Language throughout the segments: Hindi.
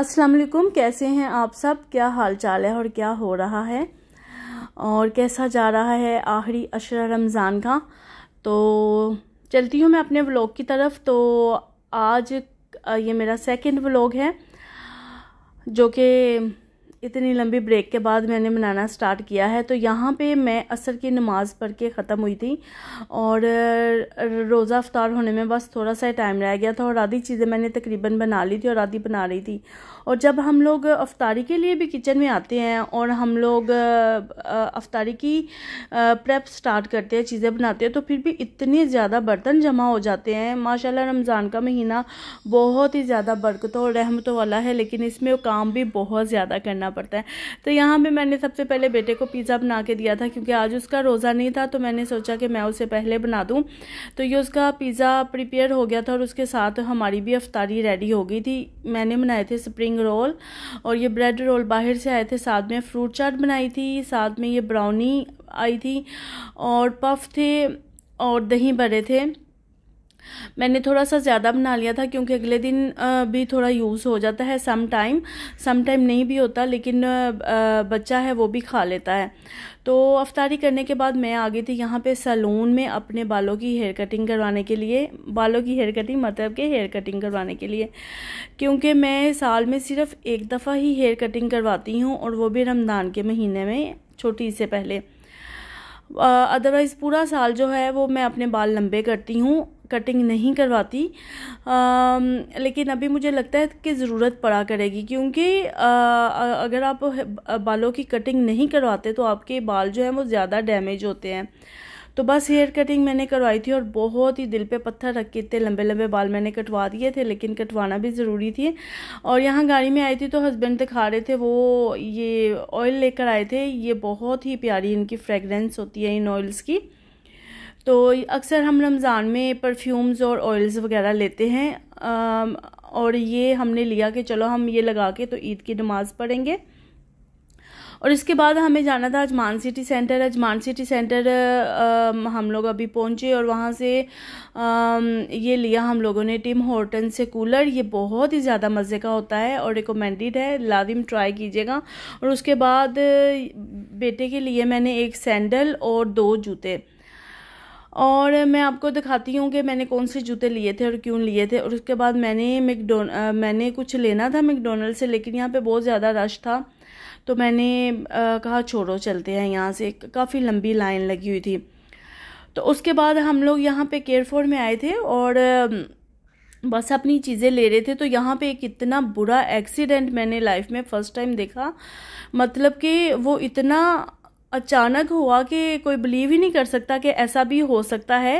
अस्सलाम वालेकुम कैसे हैं आप सब क्या हाल चाल है और क्या हो रहा है और कैसा जा रहा है आखिरी अशरा रमज़ान का तो चलती हूँ मैं अपने व्लॉग की तरफ तो आज ये मेरा सेकंड व्लॉग है जो कि इतनी लंबी ब्रेक के बाद मैंने बनाना स्टार्ट किया है तो यहाँ पे मैं असर की नमाज़ पढ़ के ख़त्म हुई थी और रोज़ा अफ्तार होने में बस थोड़ा सा टाइम रह गया था और आधी चीज़ें मैंने तकरीबन बना ली थी और आधी बना रही थी और जब हम लोग अफ्तारी के लिए भी किचन में आते हैं और हम लोग अफ्तारी की प्रेप स्टार्ट करते हैं चीज़ें बनाते हैं तो फिर भी इतने ज़्यादा बर्तन जमा हो जाते हैं माशा रमज़ान का महीना बहुत ही ज़्यादा बरकतों और रहमतों वाला है लेकिन इसमें काम भी बहुत ज़्यादा करना पड़ता है तो यहाँ पर मैंने सबसे पहले बेटे को पिज़्ज़ा बना के दिया था क्योंकि आज उसका रोज़ा नहीं था तो मैंने सोचा कि मैं उसे पहले बना दूँ तो ये उसका पिज़्ज़ा प्रिपेयर हो गया था और उसके साथ हमारी भी अफ्तारी रेडी हो गई थी मैंने बनाए थे स्प्रिंग रोल और ये ब्रेड रोल बाहर से आए थे साथ में फ्रूट चाट बनाई थी साथ में ये ब्राउनी आई थी और पफ थे और दही भरे थे मैंने थोड़ा सा ज़्यादा बना लिया था क्योंकि अगले दिन भी थोड़ा यूज़ हो जाता है सम टाइम सम टाइम नहीं भी होता लेकिन बच्चा है वो भी खा लेता है तो अफ्तारी करने के बाद मैं आ गई थी यहाँ पे सैलून में अपने बालों की हेयर कटिंग करवाने के लिए बालों की हेयर कटिंग मतलब के हेयर कटिंग करवाने के लिए क्योंकि मैं साल में सिर्फ एक दफ़ा ही हेयर कटिंग करवाती हूँ और वो भी रमज़ान के महीने में छोटी से पहले अदरवाइज़ पूरा साल जो है वो मैं अपने बाल लंबे करती हूँ कटिंग नहीं करवाती आ, लेकिन अभी मुझे लगता है कि ज़रूरत पड़ा करेगी क्योंकि आ, अगर आप बालों की कटिंग नहीं करवाते तो आपके बाल जो हैं वो ज़्यादा डैमेज होते हैं तो बस हेयर कटिंग मैंने करवाई थी और बहुत ही दिल पे पत्थर रख के इतने लंबे लंबे बाल मैंने कटवा दिए थे लेकिन कटवाना भी ज़रूरी थी और यहाँ गाड़ी में आई थी तो हस्बैंड दिखा रहे थे वो ये ऑयल लेकर आए थे ये बहुत ही प्यारी इनकी फ्रेगरेंस होती है इन ऑयल्स की तो अक्सर हम रमज़ान में परफ्यूम्स और ऑयल्स वगैरह लेते हैं और ये हमने लिया कि चलो हम ये लगा के तो ईद की नमाज़ पढ़ेंगे और इसके बाद हमें जाना था Ajman city centre Ajman city centre आ, हम लोग अभी पहुंचे और वहाँ से आ, ये लिया हम लोगों ने टीम होटल से कूलर ये बहुत ही ज़्यादा मज़े का होता है और रिकमेंडेड है लाजिम ट्राई कीजिएगा और उसके बाद बेटे के लिए मैंने एक सैंडल और दो जूते और मैं आपको दिखाती हूँ कि मैंने कौन से जूते लिए थे और क्यों लिए थे और उसके बाद मैंने मैकडोन मैंने कुछ लेना था मैकडोनल्ड से लेकिन यहाँ पे बहुत ज़्यादा रश था तो मैंने आ, कहा छोड़ो चलते हैं यहाँ से काफ़ी लंबी लाइन लगी हुई थी तो उसके बाद हम लोग यहाँ पे केयरफोर में आए थे और बस अपनी चीज़ें ले रहे थे तो यहाँ पे एक इतना बुरा एक्सीडेंट मैंने लाइफ में फ़र्स्ट टाइम देखा मतलब कि वो इतना अचानक हुआ कि कोई बिलीव ही नहीं कर सकता कि ऐसा भी हो सकता है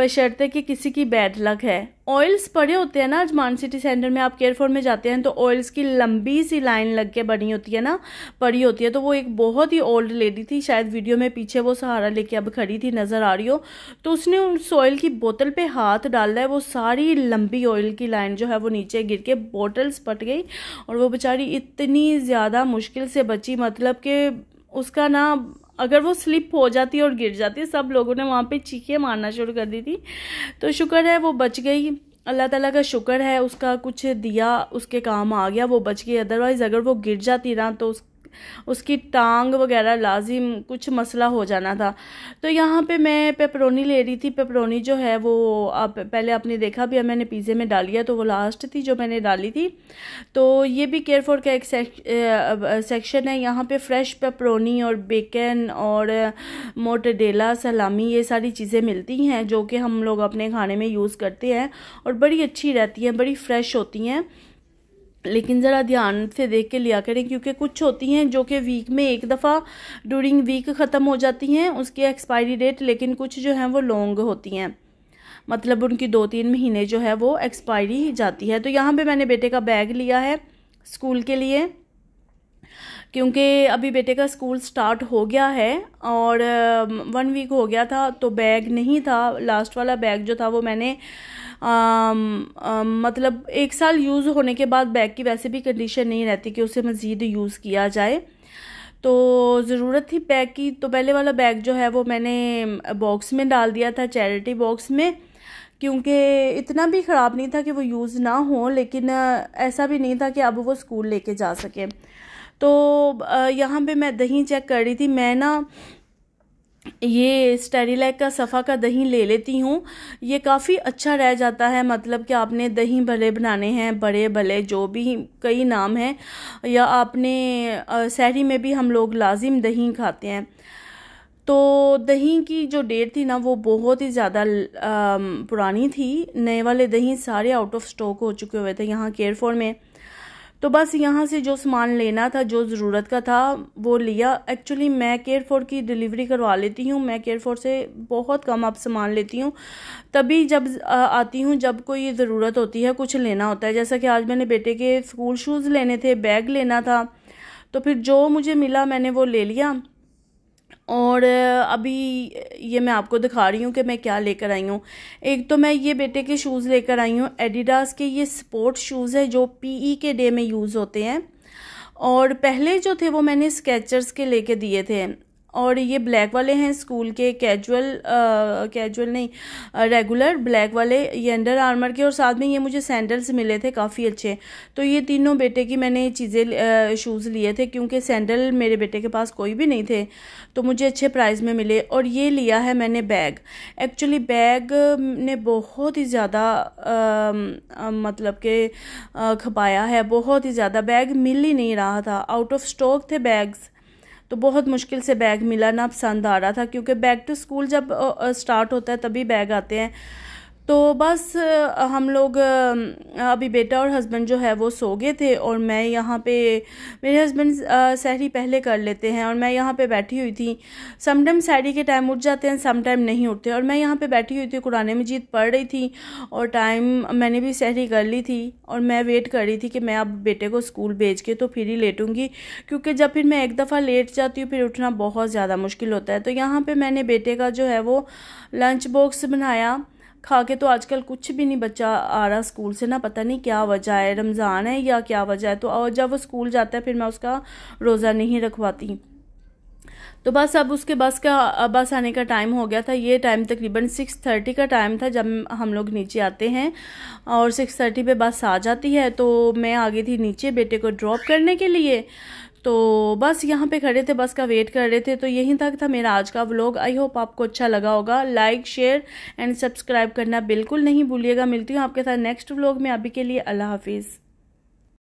बशर्ते कि किसी की बैड लक है ऑयल्स पड़े होते हैं ना अजमान सिटी सेंटर में आप केयरफोर में जाते हैं तो ऑयल्स की लंबी सी लाइन लग के बनी होती है ना पड़ी होती है तो वो एक बहुत ही ओल्ड लेडी थी शायद वीडियो में पीछे वो सहारा लेके अब खड़ी थी नज़र आ रही हो तो उसने उस ऑयल की बोतल पे हाथ डाला है वो सारी लंबी ऑयल की लाइन जो है वो नीचे गिर के बोटल्स पट गई और वो बेचारी इतनी ज़्यादा मुश्किल से बची मतलब कि उसका ना अगर वो स्लिप हो जाती और गिर जाती सब लोगों ने वहाँ पे चीखे मारना शुरू कर दी थी तो शुक्र है वो बच गई अल्लाह ताला का शुक्र है उसका कुछ दिया उसके काम आ गया वो बच गई अदरवाइज़ अगर वो गिर जाती ना तो उस उसकी टांग वगैरह लाजिम कुछ मसला हो जाना था तो यहाँ पे मैं पेपरोनी ले रही थी पेपरोनी जो है वो आप पहले आपने देखा भी मैंने पिज़्ज़े में डाली है तो वो लास्ट थी जो मैंने डाली थी तो ये भी केयरफोर का एक सेक्शन है यहाँ पे फ्रेश पेपरोनी और बेकन और मोटडेला सलामी ये सारी चीज़ें मिलती हैं जो कि हम लोग अपने खाने में यूज़ करते हैं और बड़ी अच्छी रहती हैं बड़ी फ्रेश होती हैं लेकिन ज़रा ध्यान से देख के लिया करें क्योंकि कुछ होती हैं जो कि वीक में एक दफ़ा डूरिंग वीक ख़त्म हो जाती हैं उसकी एक्सपायरी डेट लेकिन कुछ जो हैं वो लॉन्ग होती हैं मतलब उनकी दो तीन महीने जो है वो एक्सपायरी जाती है तो यहाँ पे मैंने बेटे का बैग लिया है स्कूल के लिए क्योंकि अभी बेटे का स्कूल स्टार्ट हो गया है और वन वीक हो गया था तो बैग नहीं था लास्ट वाला बैग जो था वो मैंने आम, आम, मतलब एक साल यूज़ होने के बाद बैग की वैसे भी कंडीशन नहीं रहती कि उसे मज़ीद यूज़ किया जाए तो ज़रूरत थी बैग की तो पहले वाला बैग जो है वो मैंने बॉक्स में डाल दिया था चैरिटी बॉक्स में क्योंकि इतना भी ख़राब नहीं था कि वो यूज़ ना हो लेकिन ऐसा भी नहीं था कि अब वो स्कूल लेके जा सकें तो यहाँ पे मैं दही चेक कर रही थी मैं ना ये स्टेरिलैक का सफ़ा का दही ले लेती हूँ ये काफ़ी अच्छा रह जाता है मतलब कि आपने दही भले बनाने हैं बड़े भले जो भी कई नाम हैं या आपने शहरी में भी हम लोग लाजिम दही खाते हैं तो दही की जो डेट थी ना वो बहुत ही ज़्यादा पुरानी थी नए वाले दही सारे आउट ऑफ स्टॉक हो चुके हुए थे यहाँ केयरफोर में तो बस यहाँ से जो सामान लेना था जो ज़रूरत का था वो लिया एक्चुअली मैं केयरफोर की डिलीवरी करवा लेती हूँ मैं केयरफोर से बहुत कम अब सामान लेती हूँ तभी जब आती हूँ जब कोई ज़रूरत होती है कुछ लेना होता है जैसा कि आज मैंने बेटे के स्कूल शूज़ लेने थे बैग लेना था तो फिर जो मुझे मिला मैंने वो ले लिया और अभी ये मैं आपको दिखा रही हूँ कि मैं क्या लेकर आई हूँ एक तो मैं ये बेटे के शूज़ लेकर आई हूँ एडिडास के ये स्पोर्ट शूज़ है जो पीई e के डे में यूज़ होते हैं और पहले जो थे वो मैंने स्केचर्स के लेके दिए थे और ये ब्लैक वाले हैं स्कूल के कैजुअल कैजुअल नहीं रेगुलर ब्लैक वाले ये अंडर आर्मर के और साथ में ये मुझे सैंडल्स मिले थे काफ़ी अच्छे तो ये तीनों बेटे की मैंने चीज़ें शूज़ लिए थे क्योंकि सैंडल मेरे बेटे के पास कोई भी नहीं थे तो मुझे अच्छे प्राइस में मिले और ये लिया है मैंने बैग एक्चुअली बैग ने बहुत ही ज़्यादा मतलब के खपाया है बहुत ही ज़्यादा बैग मिल ही नहीं रहा था आउट ऑफ स्टॉक थे बैग्स तो बहुत मुश्किल से बैग मिला ना पसंद आ रहा था क्योंकि बैग टू तो स्कूल जब स्टार्ट होता है तभी बैग आते हैं तो बस हम लोग अभी बेटा और हस्बैंड जो है वो सो गए थे और मैं यहाँ पे मेरे हस्बैंड सहरी पहले कर लेते हैं और मैं यहाँ पे बैठी हुई थी समटाइम सहरी के टाइम उठ जाते हैं समटाइम नहीं उठते और मैं यहाँ पे बैठी हुई थी कुरान मजीद पढ़ रही थी और टाइम मैंने भी सहरी कर ली थी और मैं वेट कर रही थी कि मैं अब बेटे को स्कूल भेज के तो फिर ही लेटूँगी क्योंकि जब फिर मैं एक दफ़ा लेट जाती हूँ फिर उठना बहुत ज़्यादा मुश्किल होता है तो यहाँ पर मैंने बेटे का जो है वो लंच बॉक्स बनाया खा के तो आजकल कुछ भी नहीं बच्चा आ रहा स्कूल से ना पता नहीं क्या वजह है रमज़ान है या क्या वजह है तो और जब वो स्कूल जाता है फिर मैं उसका रोज़ा नहीं रखवाती तो बस अब उसके बस का बस आने का टाइम हो गया था ये टाइम तकरीबन सिक्स थर्टी का टाइम था जब हम लोग नीचे आते हैं और सिक्स थर्टी पे बस आ जाती है तो मैं आ गई थी नीचे बेटे को ड्रॉप करने के लिए तो बस यहाँ पे खड़े थे बस का वेट कर रहे थे तो यहीं तक था मेरा आज का व्लॉग आई होप आपको अच्छा लगा होगा लाइक शेयर एंड सब्सक्राइब करना बिल्कुल नहीं भूलिएगा मिलती हूँ आपके साथ नेक्स्ट व्लॉग में अभी के लिए अल्लाह हाफिज़